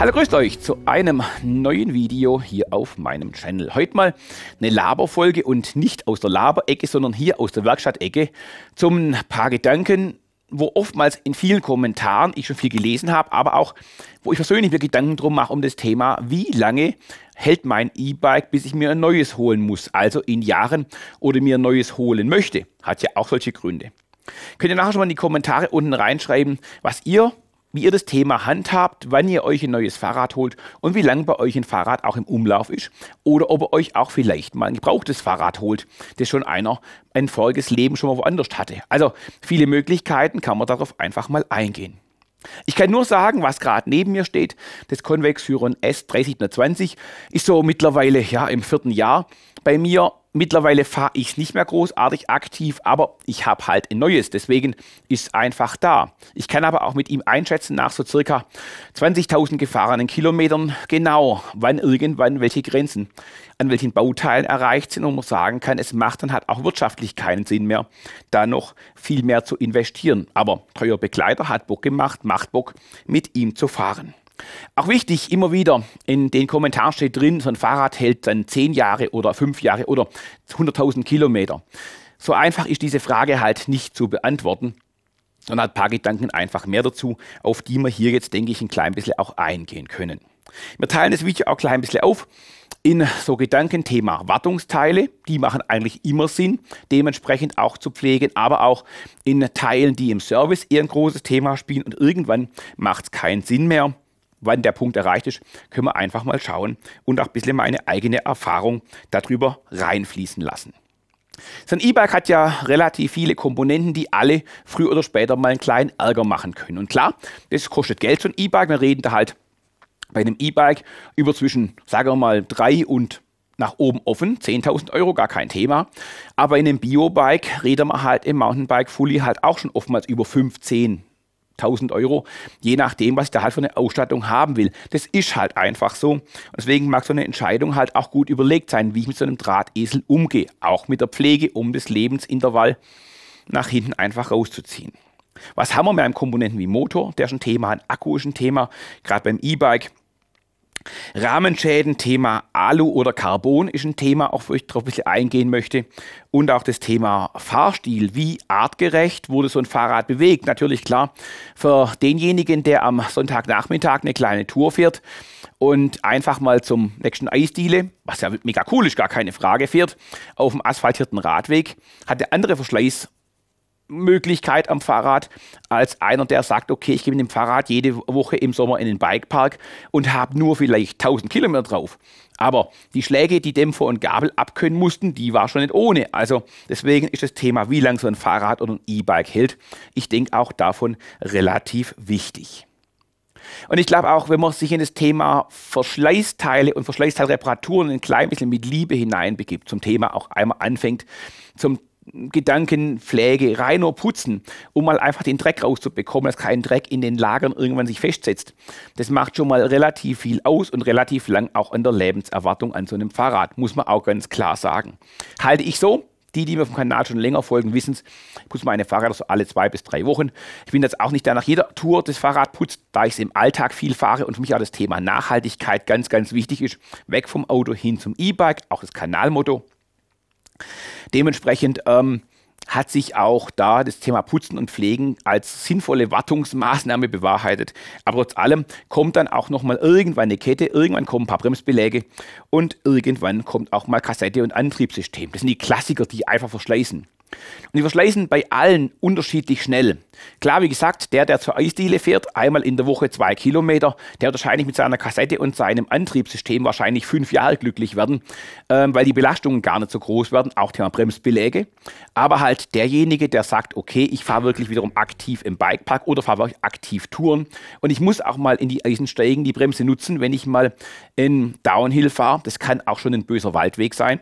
Hallo, grüßt euch zu einem neuen Video hier auf meinem Channel. Heute mal eine Laberfolge und nicht aus der Laberecke, sondern hier aus der Werkstattecke zum paar Gedanken, wo oftmals in vielen Kommentaren ich schon viel gelesen habe, aber auch wo ich persönlich mir Gedanken drum mache um das Thema, wie lange hält mein E-Bike, bis ich mir ein neues holen muss, also in Jahren oder mir ein neues holen möchte. Hat ja auch solche Gründe. Könnt ihr nachher schon mal in die Kommentare unten reinschreiben, was ihr wie ihr das Thema handhabt, wann ihr euch ein neues Fahrrad holt und wie lange bei euch ein Fahrrad auch im Umlauf ist oder ob ihr euch auch vielleicht mal ein gebrauchtes Fahrrad holt, das schon einer ein voriges Leben schon mal woanders hatte. Also viele Möglichkeiten kann man darauf einfach mal eingehen. Ich kann nur sagen, was gerade neben mir steht, das Convex Hyron S3020 ist so mittlerweile ja im vierten Jahr bei mir Mittlerweile fahre ich es nicht mehr großartig aktiv, aber ich habe halt ein neues. Deswegen ist es einfach da. Ich kann aber auch mit ihm einschätzen nach so circa 20.000 gefahrenen Kilometern genau, wann irgendwann welche Grenzen an welchen Bauteilen erreicht sind und man sagen kann, es macht dann halt auch wirtschaftlich keinen Sinn mehr, da noch viel mehr zu investieren. Aber teuer Begleiter hat Bock gemacht, macht Bock mit ihm zu fahren. Auch wichtig, immer wieder, in den Kommentaren steht drin, so ein Fahrrad hält dann 10 Jahre oder 5 Jahre oder 100.000 Kilometer. So einfach ist diese Frage halt nicht zu beantworten, hat ein paar Gedanken einfach mehr dazu, auf die wir hier jetzt, denke ich, ein klein bisschen auch eingehen können. Wir teilen das Video auch gleich ein bisschen auf in so Gedankenthema Wartungsteile, die machen eigentlich immer Sinn, dementsprechend auch zu pflegen, aber auch in Teilen, die im Service eher ein großes Thema spielen und irgendwann macht es keinen Sinn mehr, wann der Punkt erreicht ist, können wir einfach mal schauen und auch ein bisschen meine eigene Erfahrung darüber reinfließen lassen. So ein E-Bike hat ja relativ viele Komponenten, die alle früher oder später mal einen kleinen Ärger machen können. Und klar, das kostet Geld, so ein E-Bike. Wir reden da halt bei einem E-Bike über zwischen, sagen wir mal, drei und nach oben offen, 10.000 Euro, gar kein Thema. Aber in einem Bio-Bike reden wir halt im Mountainbike Fully halt auch schon oftmals über 15, 1000 Euro, je nachdem, was ich da halt für eine Ausstattung haben will. Das ist halt einfach so. deswegen mag so eine Entscheidung halt auch gut überlegt sein, wie ich mit so einem Drahtesel umgehe. Auch mit der Pflege, um das Lebensintervall nach hinten einfach rauszuziehen. Was haben wir mit einem Komponenten wie Motor? Der ist ein Thema, ein Akku ist ein Thema, gerade beim E-Bike. Rahmenschäden, Thema Alu oder Carbon ist ein Thema, auf das ich ein bisschen eingehen möchte. Und auch das Thema Fahrstil. Wie artgerecht wurde so ein Fahrrad bewegt? Natürlich klar, für denjenigen, der am Sonntagnachmittag eine kleine Tour fährt und einfach mal zum nächsten Eisdiele, was ja mega cool ist, gar keine Frage, fährt, auf dem asphaltierten Radweg, hat der andere Verschleiß Möglichkeit am Fahrrad als einer, der sagt, okay, ich gehe mit dem Fahrrad jede Woche im Sommer in den Bikepark und habe nur vielleicht 1000 Kilometer drauf. Aber die Schläge, die Dämpfer und Gabel abkönnen mussten, die war schon nicht ohne. Also deswegen ist das Thema, wie lange so ein Fahrrad oder ein E-Bike hält, ich denke auch davon relativ wichtig. Und ich glaube auch, wenn man sich in das Thema Verschleißteile und Verschleißteilreparaturen ein klein bisschen mit Liebe hineinbegibt, zum Thema auch einmal anfängt, zum Gedankenpflege, reiner putzen, um mal einfach den Dreck rauszubekommen, dass kein Dreck in den Lagern irgendwann sich festsetzt. Das macht schon mal relativ viel aus und relativ lang auch an der Lebenserwartung an so einem Fahrrad, muss man auch ganz klar sagen. Halte ich so. Die, die mir vom Kanal schon länger folgen, wissen es. Ich putze meine Fahrräder so alle zwei bis drei Wochen. Ich bin jetzt auch nicht da nach jeder Tour das Fahrrad putzt, da ich es im Alltag viel fahre und für mich auch das Thema Nachhaltigkeit ganz, ganz wichtig ist. Weg vom Auto hin zum E-Bike, auch das Kanalmotto. Dementsprechend ähm, hat sich auch da das Thema Putzen und Pflegen als sinnvolle Wartungsmaßnahme bewahrheitet. Aber trotz allem kommt dann auch nochmal irgendwann eine Kette, irgendwann kommen ein paar Bremsbeläge und irgendwann kommt auch mal Kassette und Antriebssystem. Das sind die Klassiker, die einfach verschleißen. Und die verschleißen bei allen unterschiedlich schnell. Klar, wie gesagt, der, der zur Eisdiele fährt, einmal in der Woche zwei Kilometer, der wird wahrscheinlich mit seiner Kassette und seinem Antriebssystem wahrscheinlich fünf Jahre glücklich werden, ähm, weil die Belastungen gar nicht so groß werden, auch Thema Bremsbeläge. Aber halt derjenige, der sagt, okay, ich fahre wirklich wiederum aktiv im Bikepark oder fahre wirklich aktiv Touren und ich muss auch mal in die Eisen steigen, die Bremse nutzen, wenn ich mal in Downhill fahre. Das kann auch schon ein böser Waldweg sein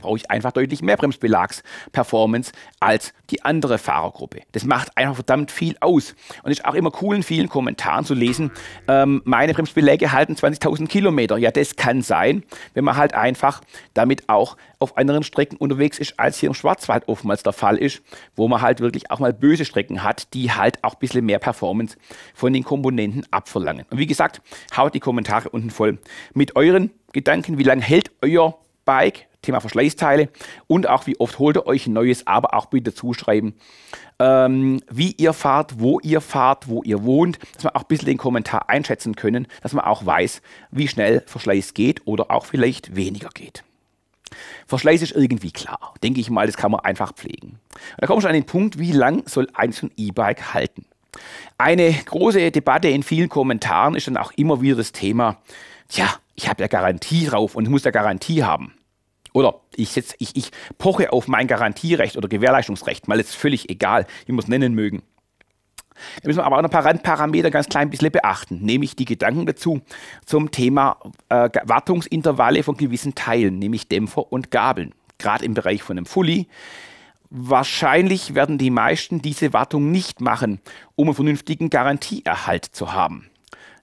brauche ich einfach deutlich mehr Bremsbelags-Performance als die andere Fahrergruppe. Das macht einfach verdammt viel aus. Und es ist auch immer cool in vielen Kommentaren zu lesen, ähm, meine Bremsbeläge halten 20.000 Kilometer. Ja, das kann sein, wenn man halt einfach damit auch auf anderen Strecken unterwegs ist, als hier im Schwarzwald oftmals der Fall ist, wo man halt wirklich auch mal böse Strecken hat, die halt auch ein bisschen mehr Performance von den Komponenten abverlangen. Und wie gesagt, haut die Kommentare unten voll mit euren Gedanken, wie lange hält euer Bike Thema Verschleißteile und auch wie oft holt ihr euch ein neues, aber auch bitte zuschreiben, ähm, wie ihr fahrt, wo ihr fahrt, wo ihr wohnt, dass wir auch ein bisschen den Kommentar einschätzen können, dass man auch weiß, wie schnell Verschleiß geht oder auch vielleicht weniger geht. Verschleiß ist irgendwie klar, denke ich mal, das kann man einfach pflegen. Und da kommen wir schon an den Punkt, wie lang soll ein E-Bike halten? Eine große Debatte in vielen Kommentaren ist dann auch immer wieder das Thema, tja, ich habe ja Garantie drauf und muss ja Garantie haben. Oder ich, setz, ich, ich poche auf mein Garantierecht oder Gewährleistungsrecht, mal ist völlig egal, wie man es nennen mögen. Da müssen wir aber auch ein paar Randparameter ganz klein bisschen beachten, nämlich die Gedanken dazu zum Thema äh, Wartungsintervalle von gewissen Teilen, nämlich Dämpfer und Gabeln, gerade im Bereich von einem Fully. Wahrscheinlich werden die meisten diese Wartung nicht machen, um einen vernünftigen Garantieerhalt zu haben.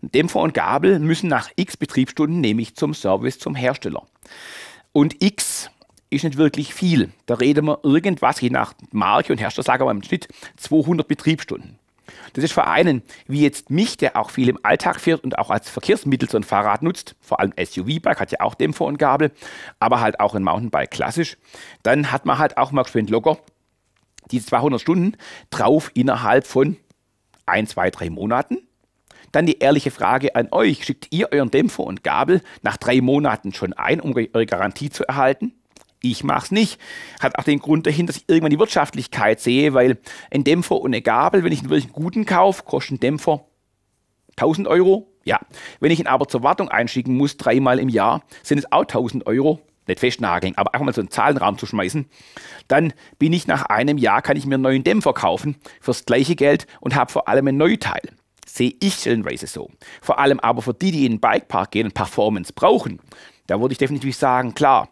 Dämpfer und Gabel müssen nach x Betriebsstunden nämlich zum Service zum Hersteller. Und X ist nicht wirklich viel. Da reden wir irgendwas, je nach Marke und sagen Herstellerlager, im Schnitt 200 Betriebsstunden. Das ist für einen, wie jetzt mich, der auch viel im Alltag fährt und auch als Verkehrsmittel so ein Fahrrad nutzt, vor allem SUV-Bike hat ja auch Dämpfer und Gabel, aber halt auch ein Mountainbike klassisch, dann hat man halt auch mal geschwind locker diese 200 Stunden drauf innerhalb von ein, zwei, drei Monaten. Dann die ehrliche Frage an euch. Schickt ihr euren Dämpfer und Gabel nach drei Monaten schon ein, um eure Garantie zu erhalten? Ich mach's nicht. Hat auch den Grund dahin, dass ich irgendwann die Wirtschaftlichkeit sehe, weil ein Dämpfer und eine Gabel, wenn ich einen wirklich guten kaufe, kostet ein Dämpfer 1000 Euro. Ja. Wenn ich ihn aber zur Wartung einschicken muss, dreimal im Jahr, sind es auch 1000 Euro nicht festnageln, aber einfach mal so einen Zahlenraum zu schmeißen, dann bin ich nach einem Jahr, kann ich mir einen neuen Dämpfer kaufen fürs gleiche Geld und habe vor allem ein Neuteil sehe ich den Races so. Vor allem aber für die, die in den Bikepark gehen und Performance brauchen, da würde ich definitiv sagen, klar,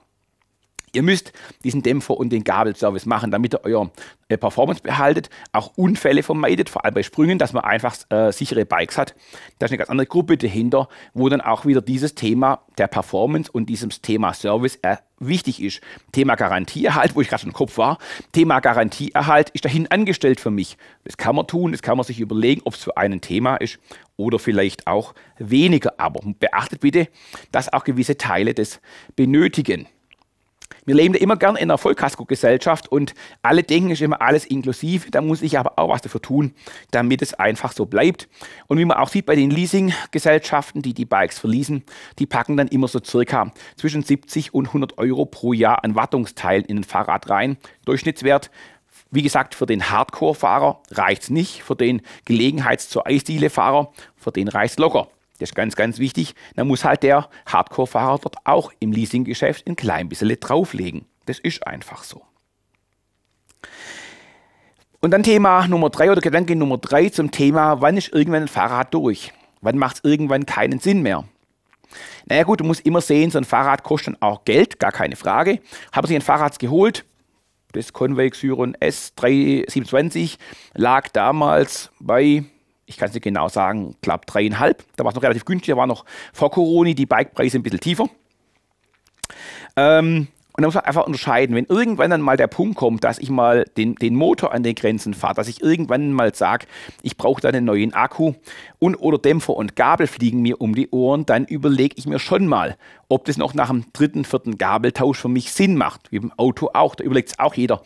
Ihr müsst diesen Dämpfer und den Gabelservice machen, damit ihr euer äh, Performance behaltet, auch Unfälle vermeidet, vor allem bei Sprüngen, dass man einfach äh, sichere Bikes hat. Da ist eine ganz andere Gruppe dahinter, wo dann auch wieder dieses Thema der Performance und dieses Thema Service äh, wichtig ist. Thema Garantieerhalt, wo ich gerade schon im Kopf war, Thema Garantieerhalt ist dahin angestellt für mich. Das kann man tun, das kann man sich überlegen, ob es für einen Thema ist oder vielleicht auch weniger. Aber beachtet bitte, dass auch gewisse Teile das benötigen. Wir leben da immer gern in einer Vollkasko-Gesellschaft und alle denken, es ist immer alles inklusiv. Da muss ich aber auch was dafür tun, damit es einfach so bleibt. Und wie man auch sieht bei den Leasing-Gesellschaften, die die Bikes verließen, die packen dann immer so circa zwischen 70 und 100 Euro pro Jahr an Wartungsteilen in ein Fahrrad rein. Durchschnittswert wie gesagt, für den Hardcore-Fahrer reicht es nicht, für den Gelegenheits- zur Eisdiele-Fahrer, für den reicht es locker. Das ist ganz, ganz wichtig. Dann muss halt der Hardcore-Fahrer dort auch im Leasinggeschäft ein klein bisschen drauflegen. Das ist einfach so. Und dann Thema Nummer drei oder Gedanke Nummer drei zum Thema, wann ist irgendwann ein Fahrrad durch? Wann macht es irgendwann keinen Sinn mehr? Naja gut, du musst immer sehen, so ein Fahrrad kostet dann auch Geld, gar keine Frage. Haben sich ein Fahrrad geholt, das Convex Syron S327 lag damals bei ich kann es nicht genau sagen, knapp dreieinhalb. Da war es noch relativ günstig, da waren noch vor Corona die Bikepreise ein bisschen tiefer. Ähm, und da muss man einfach unterscheiden, wenn irgendwann dann mal der Punkt kommt, dass ich mal den, den Motor an den Grenzen fahre, dass ich irgendwann mal sage, ich brauche da einen neuen Akku und oder Dämpfer und Gabel fliegen mir um die Ohren, dann überlege ich mir schon mal, ob das noch nach dem dritten, vierten Gabeltausch für mich Sinn macht. Wie im Auto auch, da überlegt es auch jeder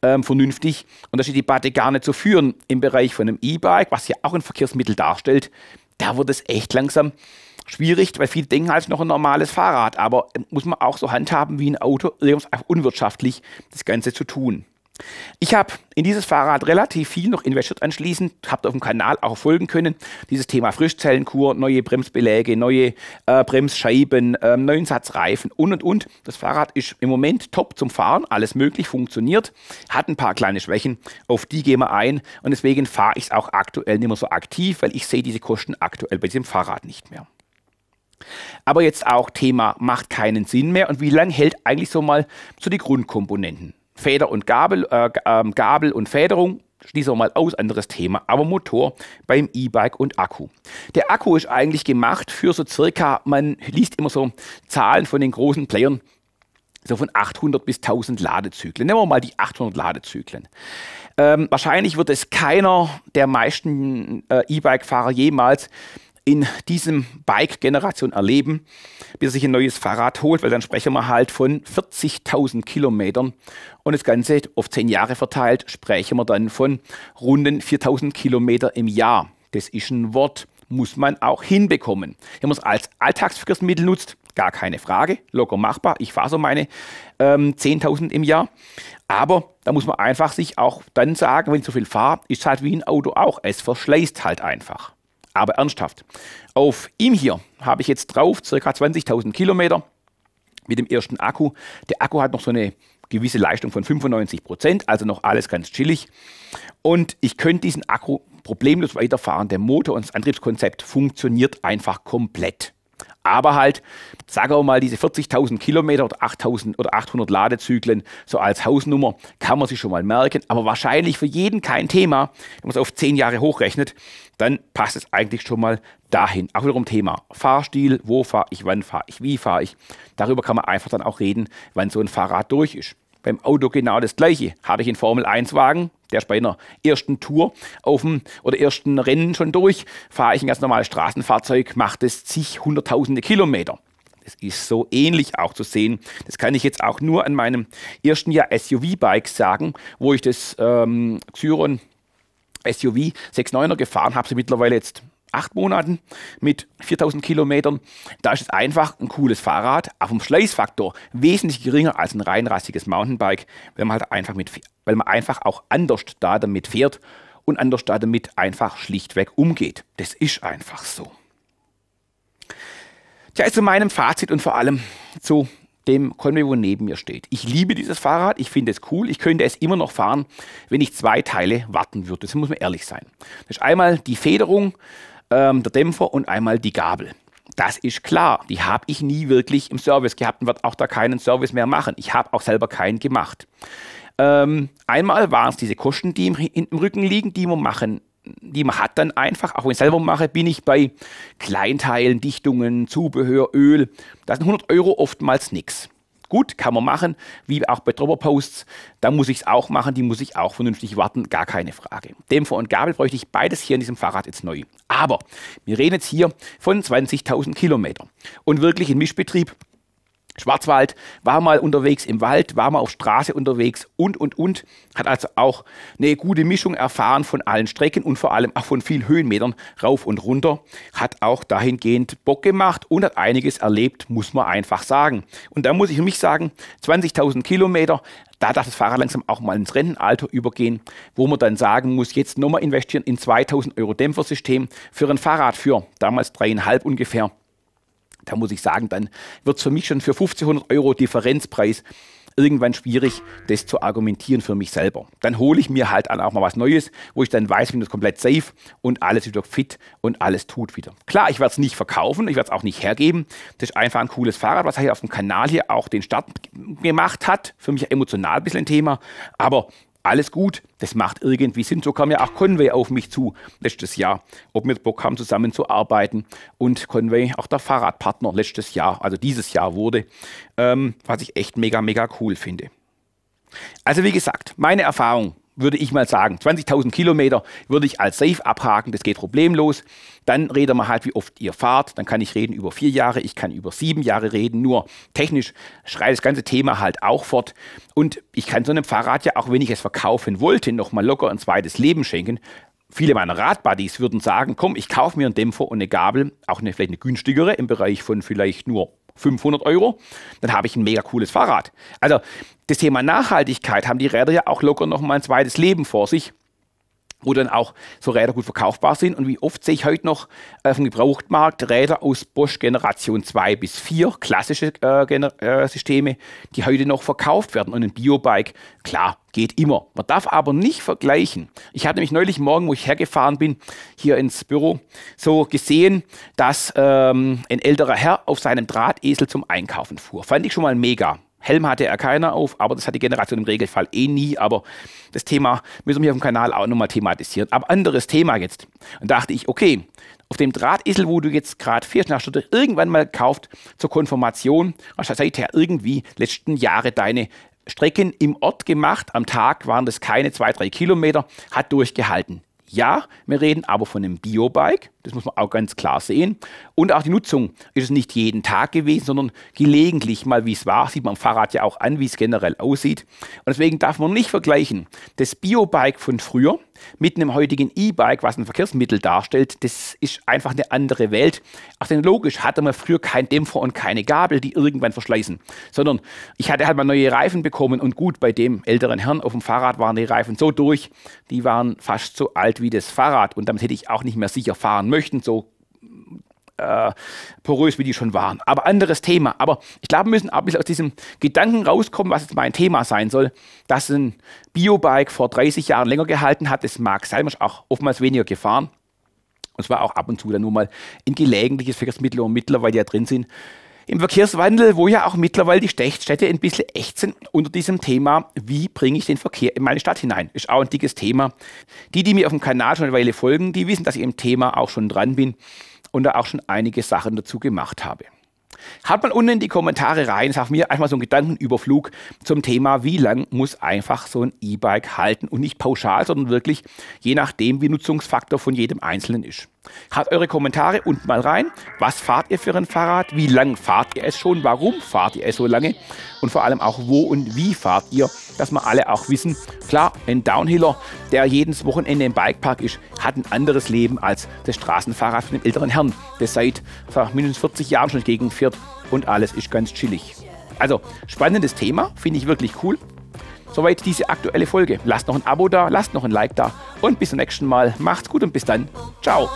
ähm, vernünftig. Und da steht die Debatte gar nicht zu führen im Bereich von einem E-Bike, was ja auch ein Verkehrsmittel darstellt. Da wird es echt langsam schwierig, weil viele denken halt noch ein normales Fahrrad, aber ähm, muss man auch so handhaben wie ein Auto, einfach unwirtschaftlich das Ganze zu tun. Ich habe in dieses Fahrrad relativ viel noch investiert anschließend, habt auf dem Kanal auch folgen können. Dieses Thema Frischzellenkur, neue Bremsbeläge, neue äh, Bremsscheiben, äh, neuen Satz und und und. Das Fahrrad ist im Moment top zum Fahren, alles möglich, funktioniert, hat ein paar kleine Schwächen, auf die gehen wir ein und deswegen fahre ich es auch aktuell nicht mehr so aktiv, weil ich sehe diese Kosten aktuell bei diesem Fahrrad nicht mehr. Aber jetzt auch Thema macht keinen Sinn mehr und wie lange hält eigentlich so mal so die Grundkomponenten? Feder und Gabel, äh, ähm, Gabel und Federung schließen wir mal aus, anderes Thema, aber Motor beim E-Bike und Akku. Der Akku ist eigentlich gemacht für so circa, man liest immer so Zahlen von den großen Playern, so von 800 bis 1000 Ladezyklen. Nehmen wir mal die 800 Ladezyklen. Ähm, wahrscheinlich wird es keiner der meisten äh, E-Bike-Fahrer jemals in diesem Bike-Generation erleben, bis er sich ein neues Fahrrad holt, weil dann sprechen wir halt von 40.000 Kilometern und das Ganze auf zehn Jahre verteilt, sprechen wir dann von runden 4.000 Kilometer im Jahr. Das ist ein Wort, muss man auch hinbekommen. Wenn man es als Alltagsverkehrsmittel nutzt, gar keine Frage, locker machbar. Ich fahre so meine ähm, 10.000 im Jahr. Aber da muss man einfach sich auch dann sagen, wenn ich so viel fahre, ist halt wie ein Auto auch. Es verschleißt halt einfach. Aber ernsthaft, auf ihm hier habe ich jetzt drauf ca. 20.000 Kilometer mit dem ersten Akku. Der Akku hat noch so eine gewisse Leistung von 95 Prozent, also noch alles ganz chillig. Und ich könnte diesen Akku problemlos weiterfahren. Der Motor und das Antriebskonzept funktioniert einfach komplett aber halt, sagen wir mal, diese 40.000 Kilometer oder 8.000 oder 800 Ladezyklen, so als Hausnummer, kann man sich schon mal merken, aber wahrscheinlich für jeden kein Thema. Wenn man es auf 10 Jahre hochrechnet, dann passt es eigentlich schon mal dahin. Auch wiederum Thema Fahrstil, wo fahre ich, wann fahre ich, wie fahre ich. Darüber kann man einfach dann auch reden, wann so ein Fahrrad durch ist beim Auto genau das gleiche. Hatte ich einen Formel-1-Wagen, der ist bei einer ersten Tour auf dem oder ersten Rennen schon durch, fahre ich ein ganz normales Straßenfahrzeug, macht es zig hunderttausende Kilometer. Das ist so ähnlich auch zu sehen. Das kann ich jetzt auch nur an meinem ersten Jahr SUV-Bike sagen, wo ich das ähm, Xyron SUV 69er gefahren habe, sie mittlerweile jetzt acht Monaten mit 4000 Kilometern. Da ist es einfach ein cooles Fahrrad, aber vom Schleißfaktor wesentlich geringer als ein reinrassiges Mountainbike, weil man halt einfach mit, weil man einfach auch anders da damit fährt und anders da damit einfach schlichtweg umgeht. Das ist einfach so. Tja, zu meinem Fazit und vor allem zu dem Conway, wo neben mir steht. Ich liebe dieses Fahrrad, ich finde es cool, ich könnte es immer noch fahren, wenn ich zwei Teile warten würde. Das muss man ehrlich sein. Das ist einmal die Federung, ähm, der Dämpfer und einmal die Gabel. Das ist klar. Die habe ich nie wirklich im Service gehabt und werde auch da keinen Service mehr machen. Ich habe auch selber keinen gemacht. Ähm, einmal waren es diese Kosten, die im, im Rücken liegen, die man machen die man hat dann einfach, auch wenn ich selber mache, bin ich bei Kleinteilen, Dichtungen, Zubehör, Öl. Das sind 100 Euro oftmals nichts. Gut, kann man machen, wie auch bei Dropper-Posts. Da muss ich es auch machen, die muss ich auch vernünftig warten, gar keine Frage. Dämpfer und Gabel bräuchte ich beides hier in diesem Fahrrad jetzt neu. Aber wir reden jetzt hier von 20.000 Kilometern. Und wirklich im Mischbetrieb Schwarzwald, war mal unterwegs im Wald, war mal auf Straße unterwegs und, und, und. Hat also auch eine gute Mischung erfahren von allen Strecken und vor allem auch von vielen Höhenmetern rauf und runter. Hat auch dahingehend Bock gemacht und hat einiges erlebt, muss man einfach sagen. Und da muss ich für mich sagen, 20.000 Kilometer, da darf das Fahrrad langsam auch mal ins Rentenalter übergehen, wo man dann sagen muss, jetzt nochmal investieren in 2000 Euro Dämpfersystem für ein Fahrrad für damals dreieinhalb ungefähr da muss ich sagen, dann wird es für mich schon für 1500 Euro Differenzpreis irgendwann schwierig, das zu argumentieren für mich selber. Dann hole ich mir halt auch mal was Neues, wo ich dann weiß, ich bin das komplett safe und alles wieder fit und alles tut wieder. Klar, ich werde es nicht verkaufen, ich werde es auch nicht hergeben. Das ist einfach ein cooles Fahrrad, was hier auf dem Kanal hier auch den Start gemacht hat. Für mich emotional ein bisschen ein Thema, aber alles gut, das macht irgendwie Sinn. So kam ja auch Conway auf mich zu letztes Jahr, ob wir Bock haben, zusammenzuarbeiten. Und Conway, auch der Fahrradpartner letztes Jahr, also dieses Jahr wurde, ähm, was ich echt mega, mega cool finde. Also wie gesagt, meine Erfahrung würde ich mal sagen. 20.000 Kilometer würde ich als safe abhaken, das geht problemlos. Dann reden wir halt, wie oft ihr fahrt. Dann kann ich reden über vier Jahre, ich kann über sieben Jahre reden. Nur technisch schreit das ganze Thema halt auch fort. Und ich kann so einem Fahrrad ja, auch wenn ich es verkaufen wollte, nochmal locker ein zweites Leben schenken. Viele meiner Radbuddies würden sagen, komm, ich kaufe mir einen Dämpfer und eine Gabel, auch eine, vielleicht eine günstigere im Bereich von vielleicht nur 500 Euro, dann habe ich ein mega cooles Fahrrad. Also das Thema Nachhaltigkeit haben die Räder ja auch locker noch mal ein zweites Leben vor sich wo dann auch so Räder gut verkaufbar sind. Und wie oft sehe ich heute noch auf dem Gebrauchtmarkt Räder aus Bosch Generation 2 bis 4, klassische äh, äh, Systeme, die heute noch verkauft werden. Und ein Biobike, klar, geht immer. Man darf aber nicht vergleichen. Ich hatte nämlich neulich morgen, wo ich hergefahren bin, hier ins Büro, so gesehen, dass ähm, ein älterer Herr auf seinem Drahtesel zum Einkaufen fuhr. Fand ich schon mal mega. Helm hatte er keiner auf, aber das hat die Generation im Regelfall eh nie. Aber das Thema müssen wir hier auf dem Kanal auch nochmal thematisieren. Aber anderes Thema jetzt. Und dachte ich, okay, auf dem Drahtisel, wo du jetzt gerade fährst, hast du dir irgendwann mal gekauft zur Konfirmation, hast du seither irgendwie letzten Jahre deine Strecken im Ort gemacht. Am Tag waren das keine zwei, drei Kilometer, hat durchgehalten. Ja, wir reden aber von einem Biobike das muss man auch ganz klar sehen. Und auch die Nutzung ist es nicht jeden Tag gewesen, sondern gelegentlich mal, wie es war. Sieht man am Fahrrad ja auch an, wie es generell aussieht. Und deswegen darf man nicht vergleichen das Biobike von früher mit einem heutigen E-Bike, was ein Verkehrsmittel darstellt. Das ist einfach eine andere Welt. Ach, denn logisch hatte man früher keinen Dämpfer und keine Gabel, die irgendwann verschleißen. Sondern ich hatte halt mal neue Reifen bekommen und gut, bei dem älteren Herrn auf dem Fahrrad waren die Reifen so durch, die waren fast so alt wie das Fahrrad. Und damit hätte ich auch nicht mehr sicher fahren müssen möchten, so äh, porös, wie die schon waren. Aber anderes Thema. Aber ich glaube, wir müssen ein bisschen aus diesem Gedanken rauskommen, was jetzt mein Thema sein soll. Dass ein Biobike vor 30 Jahren länger gehalten hat, das mag sein, man ist auch oftmals weniger gefahren. Und zwar auch ab und zu dann nur mal in gelegentliches Verkehrsmittel und Mittler, weil die ja drin sind im Verkehrswandel, wo ja auch mittlerweile die Städte ein bisschen echt sind unter diesem Thema, wie bringe ich den Verkehr in meine Stadt hinein, ist auch ein dickes Thema. Die, die mir auf dem Kanal schon eine Weile folgen, die wissen, dass ich im Thema auch schon dran bin und da auch schon einige Sachen dazu gemacht habe. Hat man unten in die Kommentare rein, sagt mir einfach so einen Gedankenüberflug zum Thema, wie lang muss einfach so ein E-Bike halten und nicht pauschal, sondern wirklich je nachdem, wie Nutzungsfaktor von jedem Einzelnen ist. Hat eure Kommentare unten mal rein. Was fahrt ihr für ein Fahrrad? Wie lang fahrt ihr es schon? Warum fahrt ihr es so lange? Und vor allem auch wo und wie fahrt ihr? Dass wir alle auch wissen, klar, ein Downhiller, der jedes Wochenende im Bikepark ist, hat ein anderes Leben als das Straßenfahrrad von dem älteren Herrn, der seit mindestens 40 Jahren schon gegenfährt und alles ist ganz chillig. Also spannendes Thema, finde ich wirklich cool. Soweit diese aktuelle Folge. Lasst noch ein Abo da, lasst noch ein Like da und bis zum nächsten Mal. Macht's gut und bis dann. Ciao.